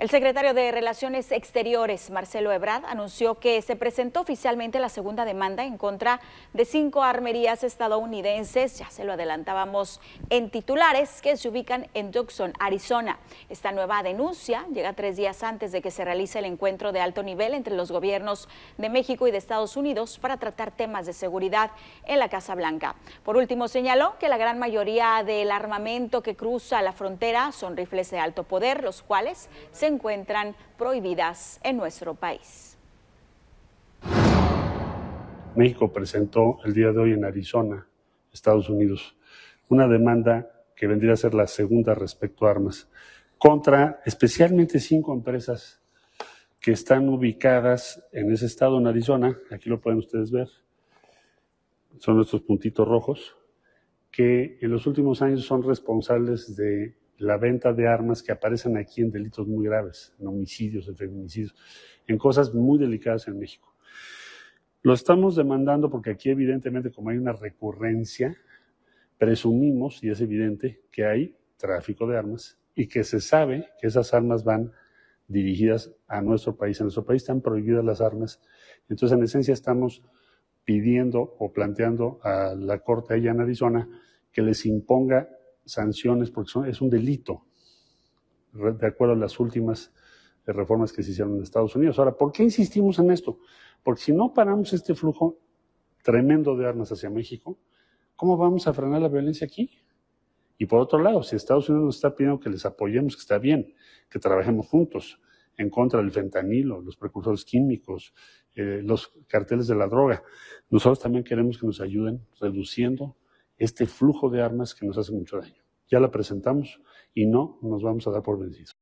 El secretario de Relaciones Exteriores, Marcelo Ebrard, anunció que se presentó oficialmente la segunda demanda en contra de cinco armerías estadounidenses, ya se lo adelantábamos en titulares, que se ubican en Tucson, Arizona. Esta nueva denuncia llega tres días antes de que se realice el encuentro de alto nivel entre los gobiernos de México y de Estados Unidos para tratar temas de seguridad en la Casa Blanca. Por último, señaló que la gran mayoría del armamento que cruza la frontera son rifles de alto poder, los cuales se encuentran prohibidas en nuestro país. México presentó el día de hoy en Arizona, Estados Unidos, una demanda que vendría a ser la segunda respecto a armas, contra especialmente cinco empresas que están ubicadas en ese estado, en Arizona, aquí lo pueden ustedes ver, son nuestros puntitos rojos, que en los últimos años son responsables de la venta de armas que aparecen aquí en delitos muy graves, en homicidios, en feminicidios, en cosas muy delicadas en México. Lo estamos demandando porque aquí evidentemente como hay una recurrencia, presumimos, y es evidente, que hay tráfico de armas y que se sabe que esas armas van dirigidas a nuestro país. En nuestro país están prohibidas las armas. Entonces, en esencia, estamos pidiendo o planteando a la Corte allá en Arizona que les imponga sanciones porque es un delito, de acuerdo a las últimas eh, reformas que se hicieron en Estados Unidos. Ahora, ¿por qué insistimos en esto? Porque si no paramos este flujo tremendo de armas hacia México, ¿cómo vamos a frenar la violencia aquí? Y por otro lado, si Estados Unidos nos está pidiendo que les apoyemos, que está bien, que trabajemos juntos en contra del fentanilo, los precursores químicos, eh, los carteles de la droga, nosotros también queremos que nos ayuden reduciendo este flujo de armas que nos hace mucho daño. Ya la presentamos y no nos vamos a dar por vencidos.